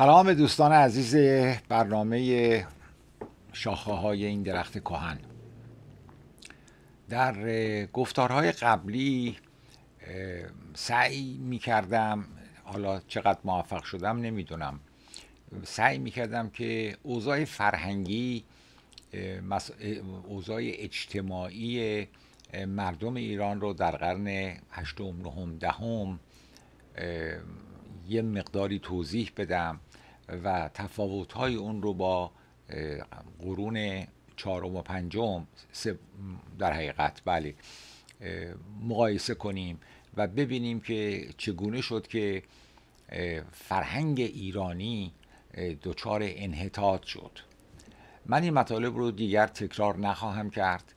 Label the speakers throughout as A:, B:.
A: سلام دوستان عزیز برنامه شاخه های این درخت کهن در گفتارهای قبلی سعی می کردم حالا چقدر موفق شدم نمیدونم سعی می کردم که اوضاع فرهنگی اوضاع اجتماعی مردم ایران رو در قرن هشتم نهم دهم یه مقداری توضیح بدم و تفاوت‌های اون رو با قرون چهارم و پنجم در حقیقت بله مقایسه کنیم و ببینیم که چگونه شد که فرهنگ ایرانی دچار انحطاط شد من این مطالب رو دیگر تکرار نخواهم کرد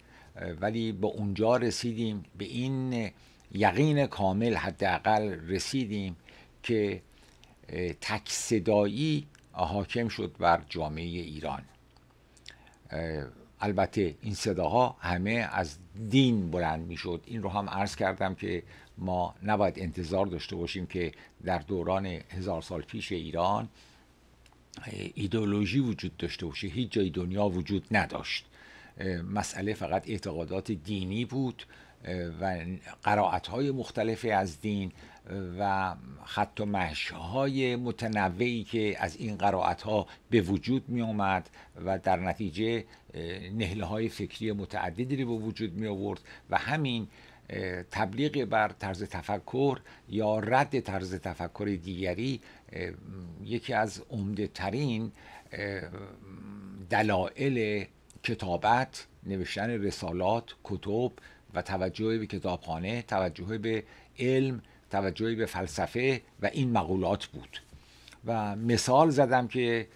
A: ولی به اونجا رسیدیم به این یقین کامل حداقل رسیدیم که تک صدایی حاکم شد بر جامعه ایران البته این صداها همه از دین بلند میشد این رو هم عرض کردم که ما نباید انتظار داشته باشیم که در دوران هزار سال پیش ایران ایدولوژی وجود داشته باشه هیچ جای دنیا وجود نداشت مسئله فقط اعتقادات دینی بود و قرائت های مختلف از دین و خط و های متنوعی که از این قرائت ها به وجود می آمد و در نتیجه نهله های فکری متعددی رو به وجود می آورد و همین تبلیغ بر طرز تفکر یا رد طرز تفکر دیگری یکی از عمده ترین دلایل کتابت نوشتن رسالات کتب و توجه به کتابخانه توجه به علم توجهی به فلسفه و این مقولات بود و مثال زدم که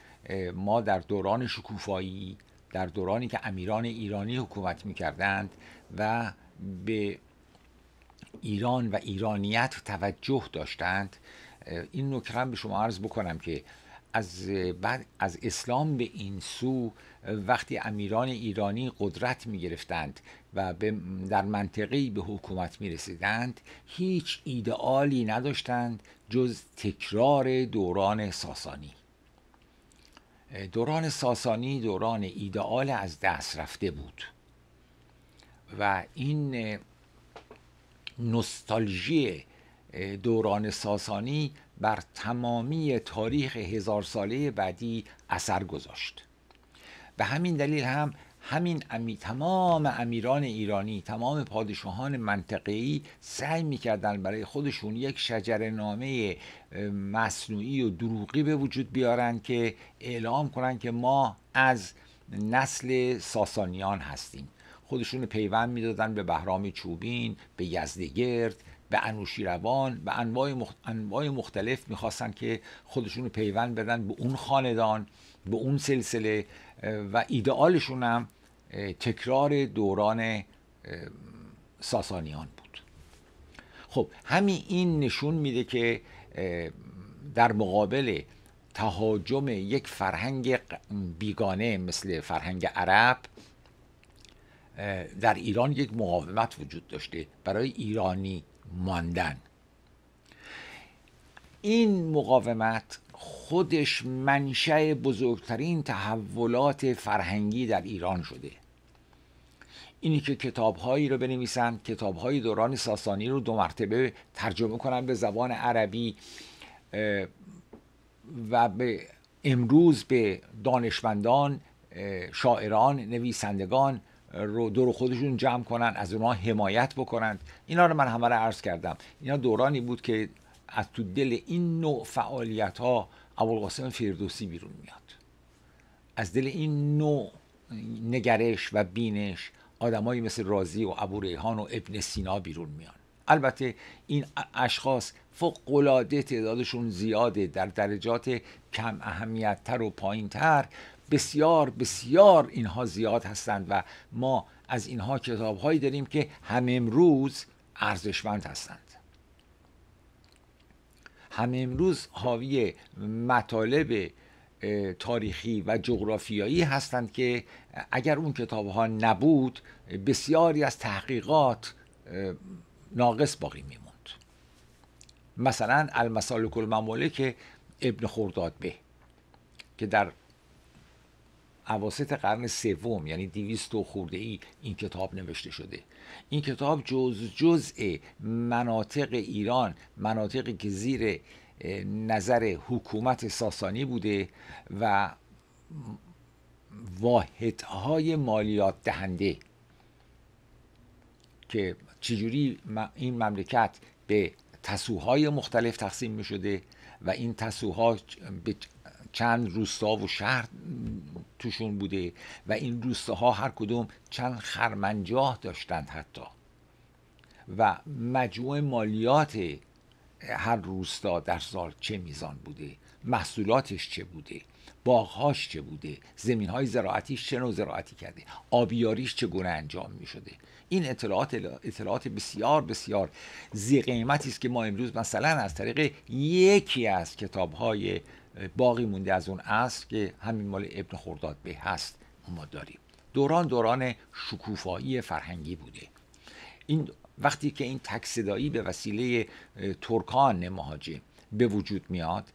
A: ما در دوران شکوفایی در دورانی که امیران ایرانی حکومت میکردند و به ایران و ایرانیت توجه داشتند این نکته به شما عرض بکنم که از بعد از اسلام به این سو وقتی امیران ایرانی قدرت می گرفتند و در منطقی به حکومت می رسیدند هیچ ایدئالی نداشتند جز تکرار دوران ساسانی دوران ساسانی دوران ایدئال از دست رفته بود و این نستالژی دوران ساسانی بر تمامی تاریخ هزار ساله بعدی اثر گذاشت به همین دلیل هم همین امی تمام امیران ایرانی تمام پادشاهان منطقه‌ای سعی میکردن برای خودشون یک شجره نامه مصنوعی و دروغی به وجود بیارن که اعلام کنن که ما از نسل ساسانیان هستیم خودشون پیوند میدادن به بهرام چوبین به یزدگرد به انوشیروان به انواع, مخت... انواع مختلف میخواستن که خودشون پیوند بدن به اون خاندان به اون سلسله و ایدئالشون هم تکرار دوران ساسانیان بود خب همین این نشون میده که در مقابل تهاجم یک فرهنگ بیگانه مثل فرهنگ عرب در ایران یک مقاومت وجود داشته برای ایرانی ماندن این مقاومت خودش منشأ بزرگترین تحولات فرهنگی در ایران شده اینی که کتابهایی رو بنویسن کتابهای دوران ساسانی رو دو مرتبه ترجمه کنن به زبان عربی و به امروز به دانشمندان شاعران نویسندگان رو دور خودشون جمع کنن از اونها حمایت بکنند اینا رو من همه رو عرض کردم اینا دورانی بود که از تو دل این نوع فعالیت ها ابوالقاسم فردوسی بیرون میاد از دل این نوع نگرش و بینش آدمایی مثل رازی و ابو ریحان و ابن سینا بیرون میان البته این اشخاص فوقالعاده تعدادشون زیاده در درجات کم اهمیتتر و تر بسیار بسیار اینها زیاد هستند و ما از اینها کتابهایی داریم که هم امروز ارزشمند هستند هم امروز حاوی مطالب تاریخی و جغرافیایی هستند که اگر اون کتاب ها نبود بسیاری از تحقیقات ناقص باقی میموند مثلا المسالک المماله که ابن خرداد به که در اواسط قرن سوم یعنی دیویست و خورده ای این کتاب نوشته شده این کتاب جز جزء مناطق ایران مناطقی که زیر نظر حکومت ساسانی بوده و واحدهای مالیات دهنده که چجوری این مملکت به تسوهای مختلف تقسیم می شده و این تسوها به چند روستا و شهر توشون بوده و این روسته ها هر کدوم چند خرمنجاه داشتند حتی و مجموع مالیات هر روستا در سال چه میزان بوده محصولاتش چه بوده باغهاش چه بوده زمین های زراعتیش چه نوع زراعتی کرده آبیاریش چگونه انجام میشده این اطلاعات اطلاعات بسیار بسیار زی است که ما امروز مثلا از طریق یکی از کتاب های باقی مونده از اون اصر که همین مال ابن خرداد به هست ما داریم دوران دوران شکوفایی فرهنگی بوده این وقتی که این تکصدایی به وسیله ترکان مهاجم به وجود میاد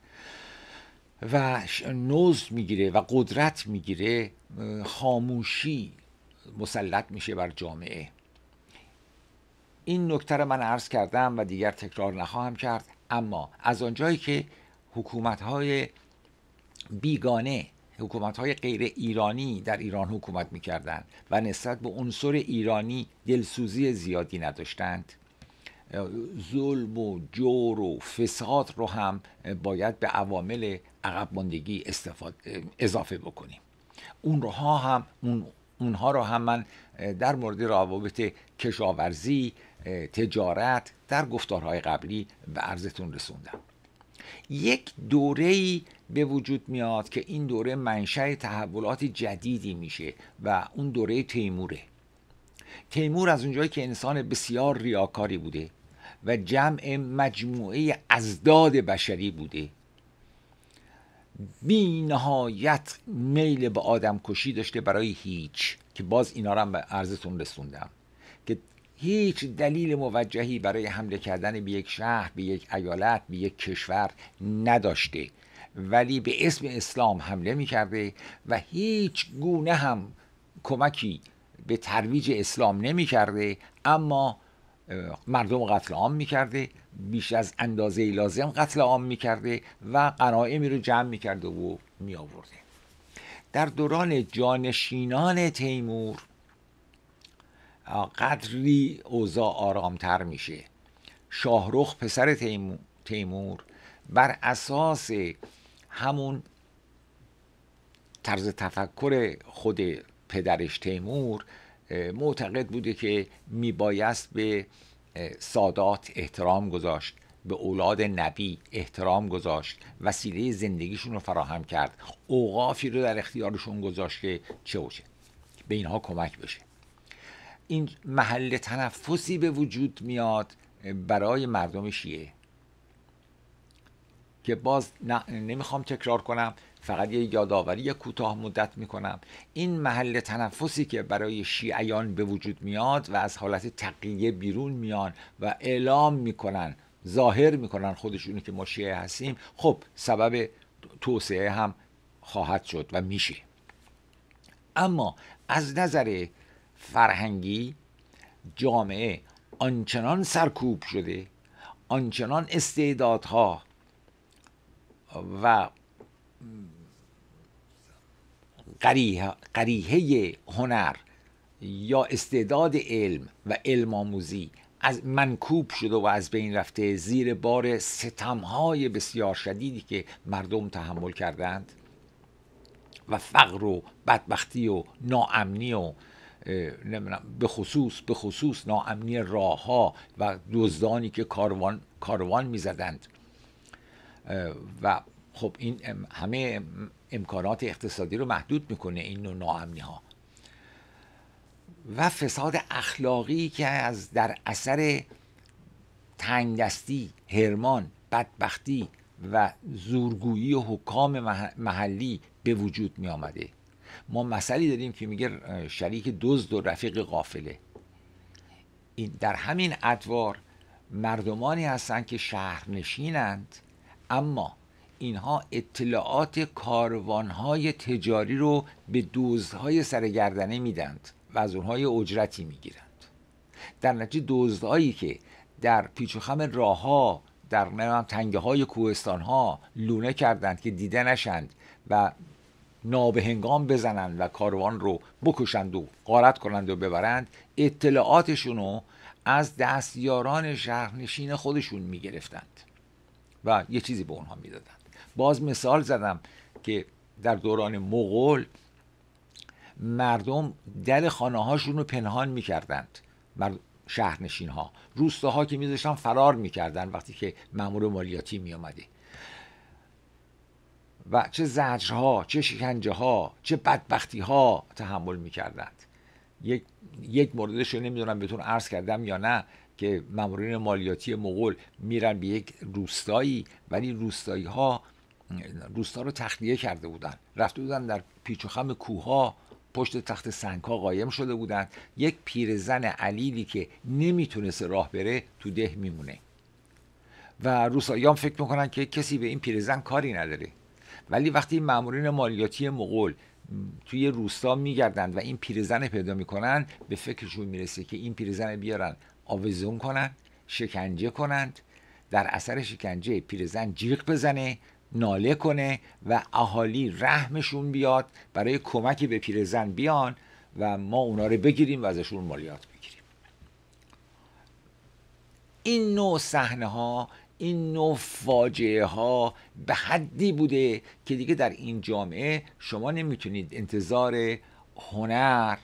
A: و نوز میگیره و قدرت میگیره خاموشی مسلط میشه بر جامعه این نکته من عرض کردم و دیگر تکرار نخواهم کرد اما از آنجایی که حکومت های بیگانه حکومت های غیر ایرانی در ایران حکومت میکردند و نسبت به عنصر ایرانی دلسوزی زیادی نداشتند ظلم و جور و فساد رو هم باید به عوامل عقب اضافه بکنیم اون رو ها هم اون اونها رو هم من در مورد روابط کشاورزی تجارت در گفتارهای قبلی به عرضتون رسوندم یک دوره‌ای به وجود میاد که این دوره منشأ تحولات جدیدی میشه و اون دوره تیموره تیمور از اونجایی که انسان بسیار ریاکاری بوده و جمع مجموعه ازداد بشری بوده بی نهایت میل به آدم کشی داشته برای هیچ که باز اینا رو هم به عرضتون رسوندم که هیچ دلیل موجهی برای حمله کردن به یک شهر به یک ایالت به یک کشور نداشته ولی به اسم اسلام حمله می و هیچ گونه هم کمکی به ترویج اسلام نمی اما مردم قتل عام می بیش از اندازه لازم قتل عام می کرده و قنائمی رو جمع می کرده و می آورده در دوران جانشینان تیمور قدری اوضاع آرامتر میشه شاهرخ پسر تیمور بر اساس همون طرز تفکر خود پدرش تیمور معتقد بوده که میبایست به سادات احترام گذاشت به اولاد نبی احترام گذاشت وسیله زندگیشون رو فراهم کرد اوقافی رو در اختیارشون گذاشت که چه به اینها کمک بشه این محل تنفسی به وجود میاد برای مردم شیعه که باز نمیخوام تکرار کنم فقط یه یادآوری کوتاه مدت میکنم این محل تنفسی که برای شیعیان به وجود میاد و از حالت تقیه بیرون میان و اعلام میکنن ظاهر میکنن خودشونی که ما شیعه هستیم خب سبب توسعه هم خواهد شد و میشه اما از نظر فرهنگی جامعه آنچنان سرکوب شده آنچنان استعدادها و قریه, هنر یا استعداد علم و علم آموزی از منکوب شده و از بین رفته زیر بار ستمهای بسیار شدیدی که مردم تحمل کردند و فقر و بدبختی و ناامنی و نمیدونم به خصوص به خصوص ناامنی راه ها و دزدانی که کاروان کاروان میزدند و خب این همه امکانات اقتصادی رو محدود میکنه این نوع ناامنی ها و فساد اخلاقی که از در اثر تنگدستی، هرمان، بدبختی و زورگویی و حکام محلی به وجود می آمده ما مسئله داریم که میگه شریک دزد و رفیق قافله این در همین ادوار مردمانی هستند که شهرنشینند اما اینها اطلاعات کاروانهای تجاری رو به دزدهای سرگردنه میدند و از اونهای اجرتی میگیرند در نتیجه دزدهایی که در پیچ و خم راهها در تنگه های کوهستان ها لونه کردند که دیده نشند و نابهنگام بزنند و کاروان رو بکشند و قارت کنند و ببرند اطلاعاتشون رو از دستیاران شهرنشین خودشون میگرفتند و یه چیزی به اونها میدادند باز مثال زدم که در دوران مغول مردم دل خانه هاشون رو پنهان میکردند مرد... شهرنشین ها روستاها که میذاشتن فرار میکردن وقتی که مامور مالیاتی میامده و چه زجرها چه شکنجه ها چه بدبختی ها تحمل میکردند یک یک موردش رو نمیدونم بهتون عرض کردم یا نه که مامورین مالیاتی مغول میرن به یک روستایی ولی روستایی ها روستا رو تخلیه کرده بودن رفته بودن در پیچ و خم پشت تخت ها قایم شده بودند یک پیرزن علیلی که نمیتونست راه بره تو ده میمونه و روسایان فکر میکنن که کسی به این پیرزن کاری نداره ولی وقتی مامورین مالیاتی مغول توی روستا میگردند و این پیرزن پیدا میکنند به فکرشون میرسه که این پیرزن بیارن آویزون کنند شکنجه کنند در اثر شکنجه پیرزن جیغ بزنه ناله کنه و اهالی رحمشون بیاد برای کمکی به پیرزن بیان و ما اونا رو بگیریم و ازشون مالیات بگیریم این نوع صحنه ها این نوع فاجعه ها به حدی بوده که دیگه در این جامعه شما نمیتونید انتظار هنر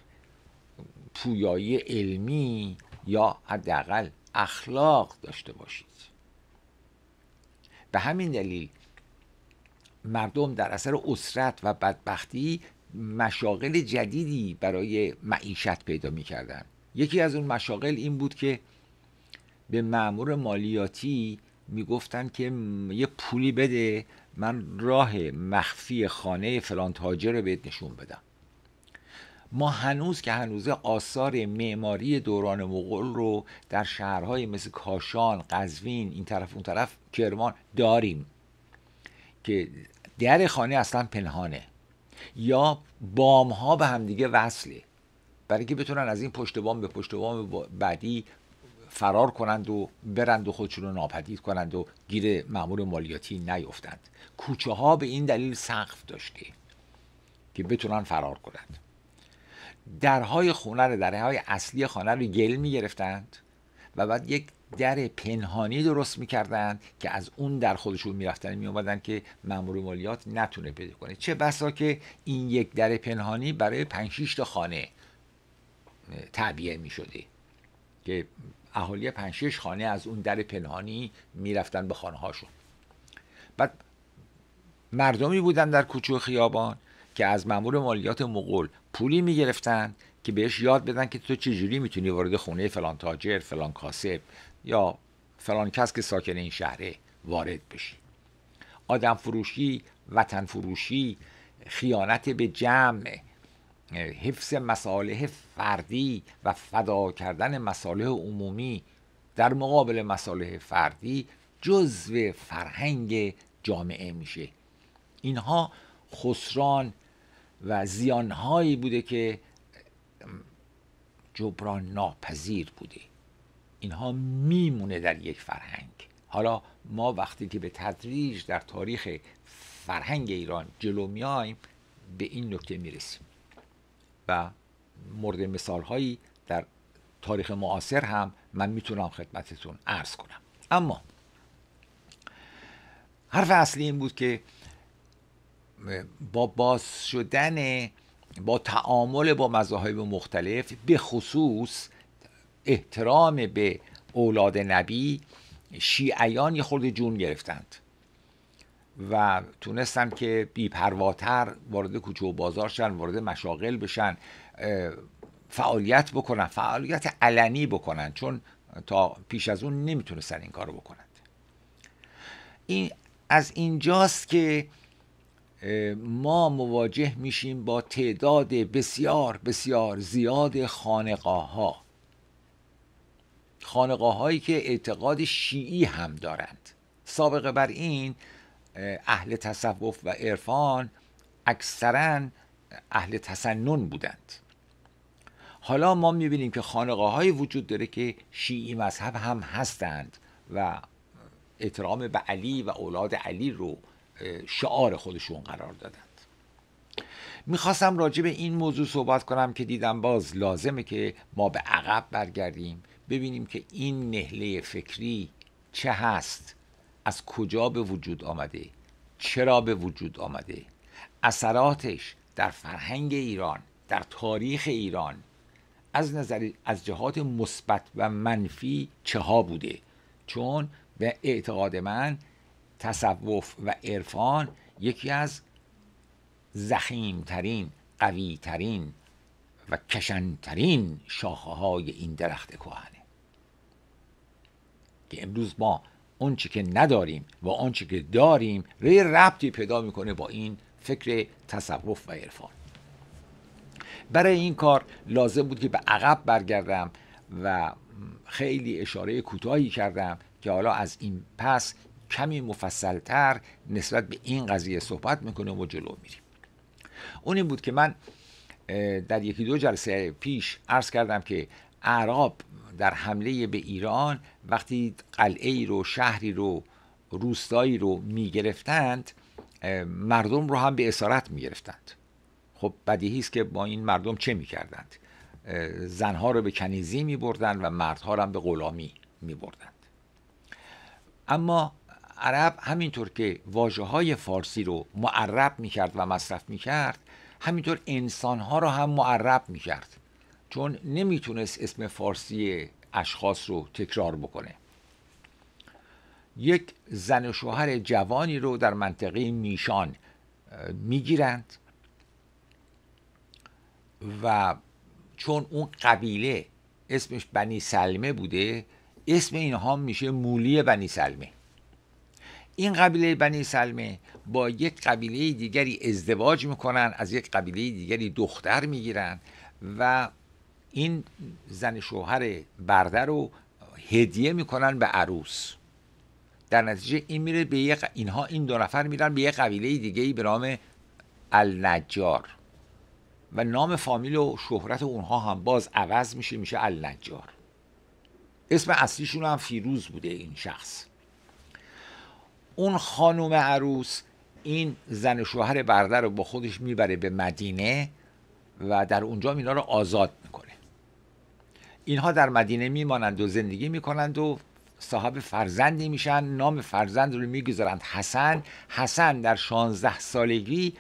A: پویایی علمی یا حداقل اخلاق داشته باشید به همین دلیل مردم در اثر اسرت و بدبختی مشاغل جدیدی برای معیشت پیدا میکردن یکی از اون مشاغل این بود که به معمور مالیاتی میگفتن که یه پولی بده من راه مخفی خانه فلان تاجر رو بهت نشون بدم ما هنوز که هنوزه آثار معماری دوران مغول رو در شهرهای مثل کاشان، قزوین، این طرف اون طرف کرمان داریم که در خانه اصلا پنهانه یا بام ها به همدیگه وصله برای که بتونن از این پشت بام به پشت بام بعدی فرار کنند و برند و خودشون رو ناپدید کنند و گیر مامور مالیاتی نیفتند کوچه ها به این دلیل سقف داشته که بتونن فرار کنند درهای خونه رو درهای اصلی خانه رو گل می گرفتند و بعد یک در پنهانی درست میکردند که از اون در خودشون میرفتن میومدند که مامور مالیات نتونه پیدا کنه چه بسا که این یک در پنهانی برای پنج تا خانه تعبیه شده که اهالی پنج خانه از اون در پنهانی میرفتن به خانه هاشون بعد مردمی بودن در کوچه خیابان که از مامور مالیات مغول پولی میگرفتن که بهش یاد بدن که تو چجوری میتونی وارد خونه فلان تاجر فلان کاسب یا فلان کس که ساکن این شهره وارد بشی آدم فروشی وطن فروشی خیانت به جمع حفظ مصالح فردی و فدا کردن مصالح عمومی در مقابل مصالح فردی جزو فرهنگ جامعه میشه اینها خسران و زیانهایی بوده که جبران ناپذیر بوده اینها میمونه در یک فرهنگ حالا ما وقتی که به تدریج در تاریخ فرهنگ ایران جلو میایم به این نکته میرسیم و مورد مثال هایی در تاریخ معاصر هم من میتونم خدمتتون عرض کنم اما حرف اصلی این بود که با باز شدن با تعامل با مذاهب مختلف به خصوص احترام به اولاد نبی شیعیان یه خورده جون گرفتند و تونستن که بیپرواتر وارد کوچه و بازار شن وارد مشاغل بشن فعالیت بکنن فعالیت علنی بکنن چون تا پیش از اون نمیتونستن این کارو بکنند. این از اینجاست که ما مواجه میشیم با تعداد بسیار بسیار زیاد خانقاها ها که اعتقاد شیعی هم دارند سابقه بر این اهل تصوف و عرفان اکثرا اهل تسنن بودند حالا ما میبینیم که خانقاه های وجود داره که شیعی مذهب هم هستند و احترام به علی و اولاد علی رو شعار خودشون قرار دادند میخواستم راجع به این موضوع صحبت کنم که دیدم باز لازمه که ما به عقب برگردیم ببینیم که این نهله فکری چه هست از کجا به وجود آمده چرا به وجود آمده اثراتش در فرهنگ ایران در تاریخ ایران از نظر از جهات مثبت و منفی چه ها بوده چون به اعتقاد من تصوف و عرفان یکی از زخیمترین قویترین و کشنترین شاخه های این درخت کهنه که امروز ما آنچه که نداریم و آنچه که داریم روی ربطی پیدا میکنه با این فکر تصوف و عرفان برای این کار لازم بود که به عقب برگردم و خیلی اشاره کوتاهی کردم که حالا از این پس کمی مفصلتر نسبت به این قضیه صحبت میکنه و جلو میریم اون این بود که من در یکی دو جلسه پیش عرض کردم که اعراب در حمله به ایران وقتی قلعه ای رو شهری رو روستایی رو گرفتند مردم رو هم به اسارت میگرفتند خب بدیهی است که با این مردم چه میکردند زنها رو به کنیزی بردند و مردها رو هم به غلامی بردند اما عرب همینطور که واجه های فارسی رو معرب کرد و مصرف کرد همینطور انسانها رو هم معرب میکرد چون نمیتونست اسم فارسی اشخاص رو تکرار بکنه یک زن و شوهر جوانی رو در منطقه میشان میگیرند و چون اون قبیله اسمش بنی سلمه بوده اسم اینها میشه مولی بنی سلمه این قبیله بنی سلمه با یک قبیله دیگری ازدواج میکنن از یک قبیله دیگری دختر میگیرن و این زن شوهر برده رو هدیه میکنن به عروس در نتیجه این میره به اینها این دو نفر میرن به یه قبیله دیگه ای به نام النجار و نام فامیل و شهرت اونها هم باز عوض میشه میشه النجار اسم اصلیشون هم فیروز بوده این شخص اون خانم عروس این زن شوهر برده رو با خودش میبره به مدینه و در اونجا اینا رو آزاد میکنه اینها در مدینه میمانند و زندگی میکنند و صاحب فرزندی میشن نام فرزند رو میگذارند حسن حسن در 16 سالگی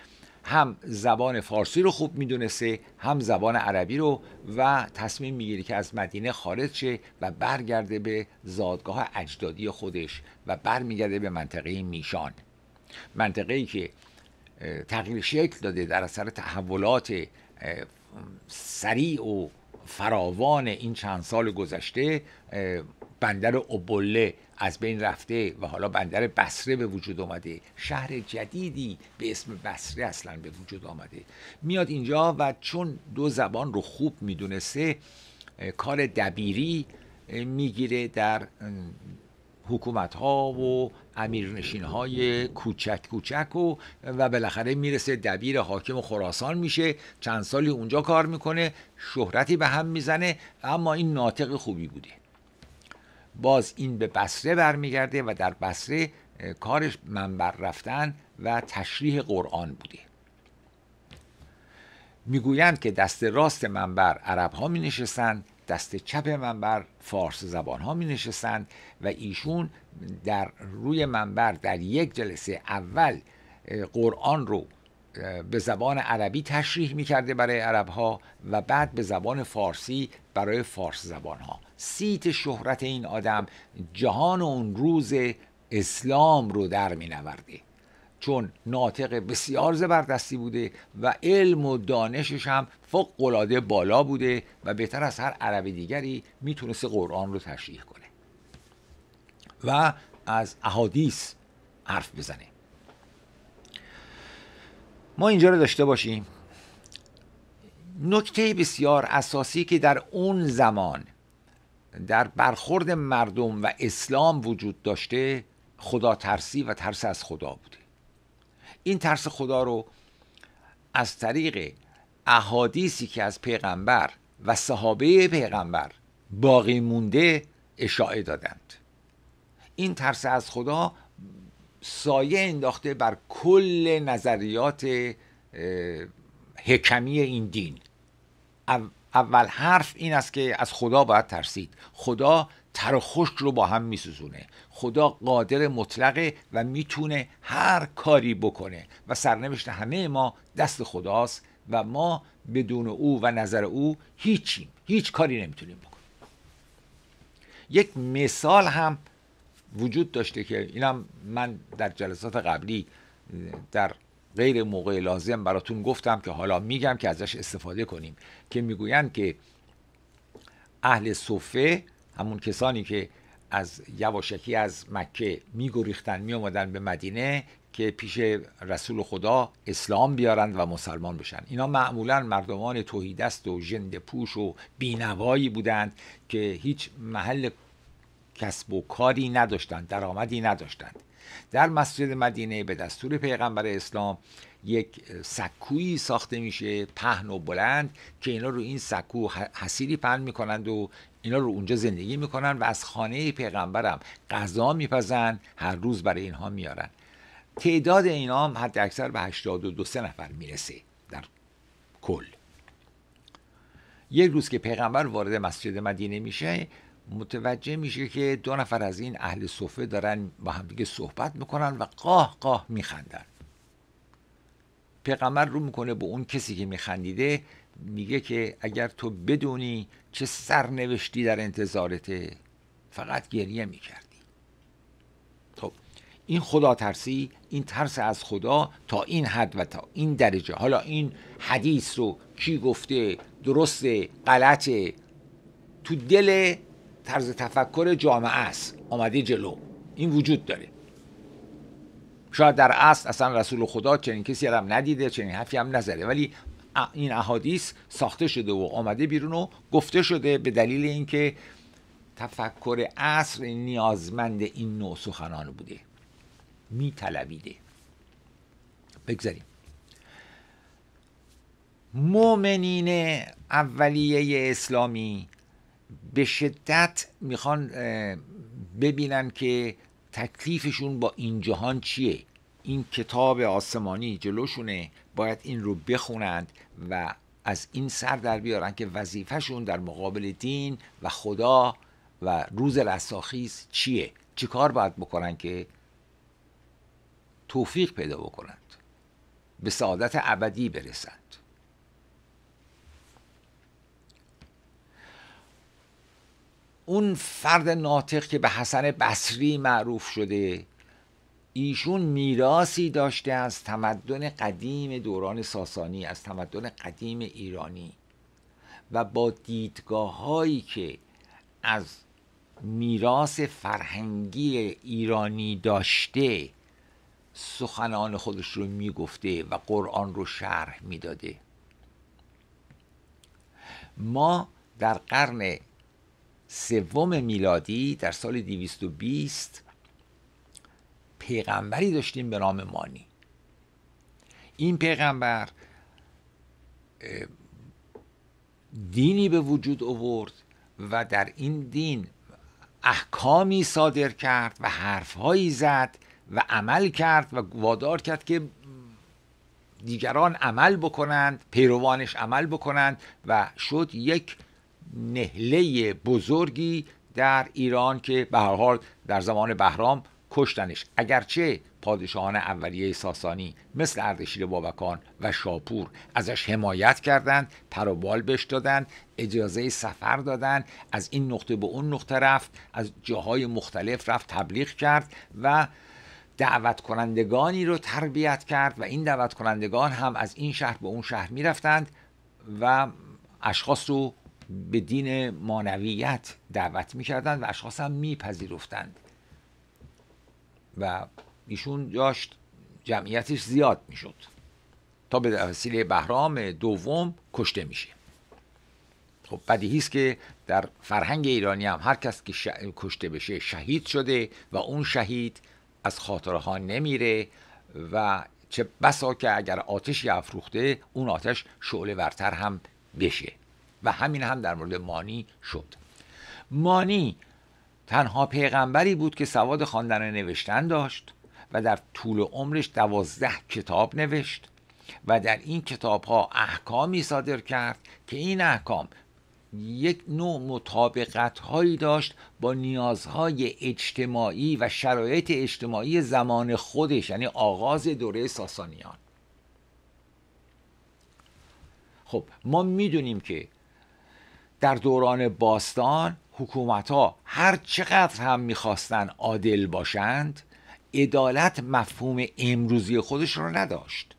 A: هم زبان فارسی رو خوب میدونسته هم زبان عربی رو و تصمیم میگیره که از مدینه خارج شه و برگرده به زادگاه اجدادی خودش و برمیگرده به منطقه میشان منطقه ای که تغییر شکل داده در اثر تحولات سریع و فراوان این چند سال گذشته بندر اوبله از بین رفته و حالا بندر بسره به وجود آمده شهر جدیدی به اسم بسره اصلا به وجود آمده میاد اینجا و چون دو زبان رو خوب میدونسته کار دبیری میگیره در حکومت ها و امیرنشین های کوچک کوچک و و بالاخره میرسه دبیر حاکم خراسان میشه چند سالی اونجا کار میکنه شهرتی به هم میزنه اما این ناطق خوبی بوده باز این به بسره برمیگرده و در بسره کارش منبر رفتن و تشریح قرآن بوده میگویند که دست راست منبر عرب ها می دست چپ منبر فارس زبان ها می نشستند و ایشون در روی منبر در یک جلسه اول قرآن رو به زبان عربی تشریح می کرده برای عرب ها و بعد به زبان فارسی برای فارس زبان ها سیت شهرت این آدم جهان اون روز اسلام رو در می نورده چون ناطق بسیار زبردستی بوده و علم و دانشش هم فوق العاده بالا بوده و بهتر از هر عرب دیگری میتونست قرآن رو تشریح کنه و از احادیث حرف بزنه ما اینجا رو داشته باشیم نکته بسیار اساسی که در اون زمان در برخورد مردم و اسلام وجود داشته خدا ترسی و ترس از خدا بوده این ترس خدا رو از طریق احادیثی که از پیغمبر و صحابه پیغمبر باقی مونده اشاعه دادند این ترس از خدا سایه انداخته بر کل نظریات حکمی این دین اول حرف این است که از خدا باید ترسید خدا تر و خشک رو با هم میسوزونه خدا قادر مطلقه و میتونه هر کاری بکنه و سرنوشت همه ما دست خداست و ما بدون او و نظر او هیچیم هیچ کاری نمیتونیم بکنیم یک مثال هم وجود داشته که اینم من در جلسات قبلی در غیر موقع لازم براتون گفتم که حالا میگم که ازش استفاده کنیم که میگویند که اهل صفه همون کسانی که از یواشکی از مکه می میومدن به مدینه که پیش رسول خدا اسلام بیارند و مسلمان بشن اینا معمولا مردمان توهیدست و جند پوش و بینوایی بودند که هیچ محل کسب و کاری نداشتند درآمدی نداشتند در مسجد مدینه به دستور پیغمبر اسلام یک سکویی ساخته میشه پهن و بلند که اینا رو این سکو حسیری پهن میکنند و اینا رو اونجا زندگی میکنن و از خانه پیغمبرم غذا میپزن هر روز برای اینها میارن تعداد اینا هم حد اکثر به 82 سه نفر میرسه در کل یک روز که پیغمبر وارد مسجد مدینه میشه متوجه میشه که دو نفر از این اهل صفه دارن با همدیگه صحبت میکنن و قاه قاه میخندن پیغمبر رو میکنه به اون کسی که میخندیده میگه که اگر تو بدونی چه سرنوشتی در انتظارته فقط گریه میکردی خب این خدا ترسی این ترس از خدا تا این حد و تا این درجه حالا این حدیث رو کی گفته درسته غلطه تو دل طرز تفکر جامعه است آمده جلو این وجود داره شاید در اصل اصلا رسول خدا چنین کسی هم ندیده چنین حرفی هم نزده ولی این احادیث ساخته شده و آمده بیرون و گفته شده به دلیل اینکه تفکر عصر نیازمند این نوع سخنان بوده میطلبیده بگذاریم مؤمنین اولیه اسلامی به شدت میخوان ببینن که تکلیفشون با این جهان چیه این کتاب آسمانی جلوشونه باید این رو بخونند و از این سر در بیارن که وظیفهشون در مقابل دین و خدا و روز رستاخیز چیه چی کار باید بکنن که توفیق پیدا بکنند به سعادت ابدی برسند اون فرد ناطق که به حسن بصری معروف شده ایشون میراسی داشته از تمدن قدیم دوران ساسانی از تمدن قدیم ایرانی و با دیدگاه هایی که از میراس فرهنگی ایرانی داشته سخنان خودش رو میگفته و قرآن رو شرح میداده ما در قرن سوم میلادی در سال 220 پیغمبری داشتیم به نام مانی این پیغمبر دینی به وجود آورد و در این دین احکامی صادر کرد و حرفهایی زد و عمل کرد و وادار کرد که دیگران عمل بکنند پیروانش عمل بکنند و شد یک نهله بزرگی در ایران که به هر حال در زمان بهرام کشتنش اگرچه پادشاهان اولیه ساسانی مثل اردشیر بابکان و شاپور ازش حمایت کردند پروبال بهش دادند اجازه سفر دادند از این نقطه به اون نقطه رفت از جاهای مختلف رفت تبلیغ کرد و دعوت کنندگانی رو تربیت کرد و این دعوت کنندگان هم از این شهر به اون شهر میرفتند و اشخاص رو به دین مانویت دعوت کردند و اشخاص هم میپذیرفتند و ایشون داشت جمعیتش زیاد میشد تا به وسیله بهرام دوم کشته میشه خب بدیهی است که در فرهنگ ایرانی هم هر کس که کشته بشه شهید شده و اون شهید از خاطره ها نمیره و چه بسا که اگر آتشی افروخته اون آتش شعله ورتر هم بشه و همین هم در مورد مانی شد مانی تنها پیغمبری بود که سواد خواندن و نوشتن داشت و در طول عمرش دوازده کتاب نوشت و در این کتاب ها احکامی صادر کرد که این احکام یک نوع مطابقت هایی داشت با نیازهای اجتماعی و شرایط اجتماعی زمان خودش یعنی آغاز دوره ساسانیان خب ما میدونیم که در دوران باستان حکومت ها هر چقدر هم میخواستن عادل باشند عدالت مفهوم امروزی خودش را نداشت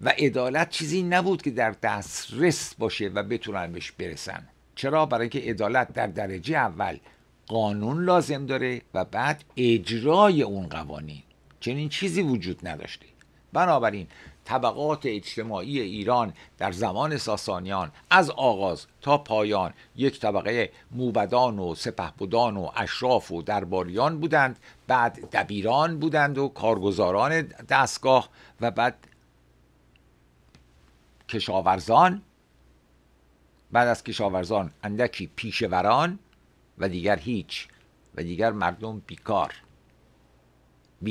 A: و عدالت چیزی نبود که در دسترس باشه و بتونن بهش برسن چرا برای اینکه عدالت در درجه اول قانون لازم داره و بعد اجرای اون قوانین چنین چیزی وجود نداشته بنابراین طبقات اجتماعی ایران در زمان ساسانیان از آغاز تا پایان یک طبقه موبدان و سپهبدان و اشراف و درباریان بودند بعد دبیران بودند و کارگزاران دستگاه و بعد کشاورزان بعد از کشاورزان اندکی پیشوران و دیگر هیچ و دیگر مردم بیکار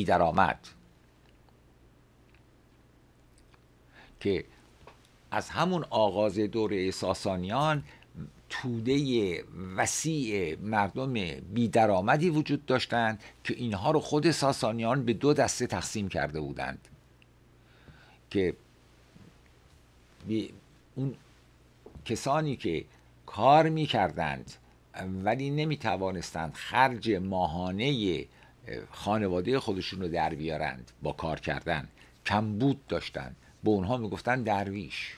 A: درآمد. که از همون آغاز دوره ساسانیان توده وسیع مردم بی درآمدی وجود داشتند که اینها رو خود ساسانیان به دو دسته تقسیم کرده بودند که اون کسانی که کار می کردند ولی نمی توانستند خرج ماهانه خانواده خودشون رو در بیارند با کار کردن کمبود داشتند به اونها میگفتن درویش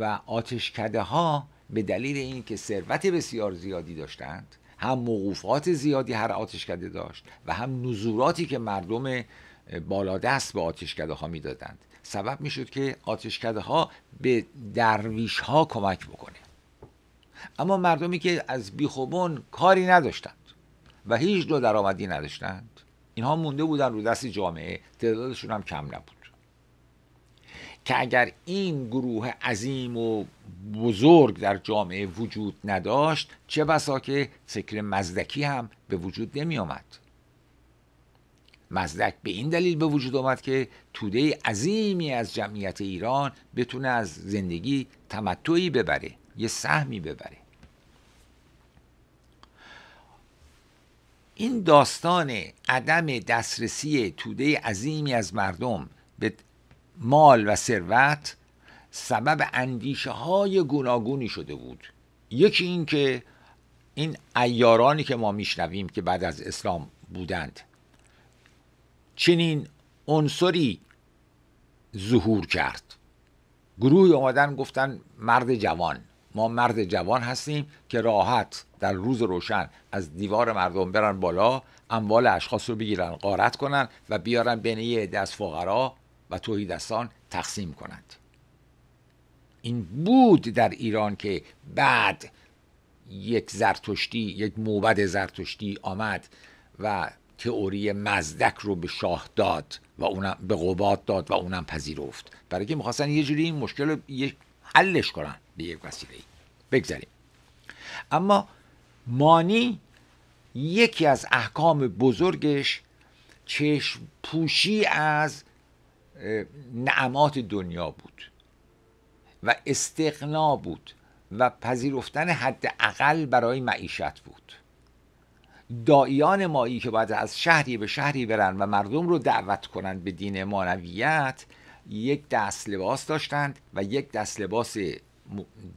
A: و آتشکده ها به دلیل اینکه ثروت بسیار زیادی داشتند هم موقوفات زیادی هر آتشکده داشت و هم نزوراتی که مردم بالادست به آتشکده ها میدادند سبب میشد که آتشکده ها به درویش ها کمک بکنه اما مردمی که از بیخوبون کاری نداشتند و هیچ دو درآمدی نداشتند اینها مونده بودن رو دست جامعه تعدادشون هم کم نبود که اگر این گروه عظیم و بزرگ در جامعه وجود نداشت چه بسا که فکر مزدکی هم به وجود نمی آمد مزدک به این دلیل به وجود آمد که توده عظیمی از جمعیت ایران بتونه از زندگی تمتعی ببره یه سهمی ببره این داستان عدم دسترسی توده عظیمی از مردم به مال و ثروت سبب اندیشه های گوناگونی شده بود یکی این که این ایارانی که ما میشنویم که بعد از اسلام بودند چنین عنصری ظهور کرد گروهی اومدن گفتن مرد جوان ما مرد جوان هستیم که راحت در روز روشن از دیوار مردم برن بالا اموال اشخاص رو بگیرن قارت کنن و بیارن بین یه دست فقرا و توهیدستان تقسیم کنند این بود در ایران که بعد یک زرتشتی یک موبد زرتشتی آمد و تئوری مزدک رو به شاه داد و اونم به قباد داد و اونم پذیرفت برای که میخواستن یه جوری این مشکل رو حلش کنن به یک وسیله بگذاریم اما مانی یکی از احکام بزرگش چشم پوشی از نعمات دنیا بود و استقنا بود و پذیرفتن حد اقل برای معیشت بود دایان مایی که باید از شهری به شهری برن و مردم رو دعوت کنند به دین مانویت یک دست لباس داشتند و یک دست لباس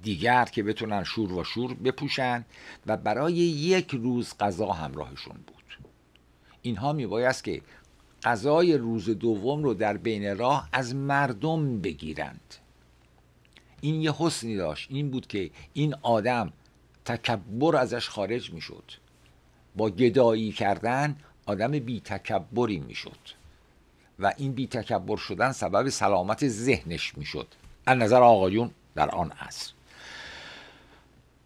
A: دیگر که بتونن شور و شور بپوشن و برای یک روز غذا همراهشون بود اینها میبایست که غذای روز دوم رو در بین راه از مردم بگیرند این یه حسنی داشت این بود که این آدم تکبر ازش خارج میشد با گدایی کردن آدم بی تکبری میشد و این بی تکبر شدن سبب سلامت ذهنش میشد از نظر آقایون در آن عصر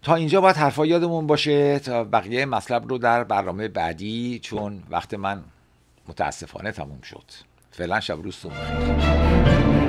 A: تا اینجا باید حرفا یادمون باشه تا بقیه مطلب رو در برنامه بعدی چون وقت من متاسفانه تموم شد فعلا شب روز بخیر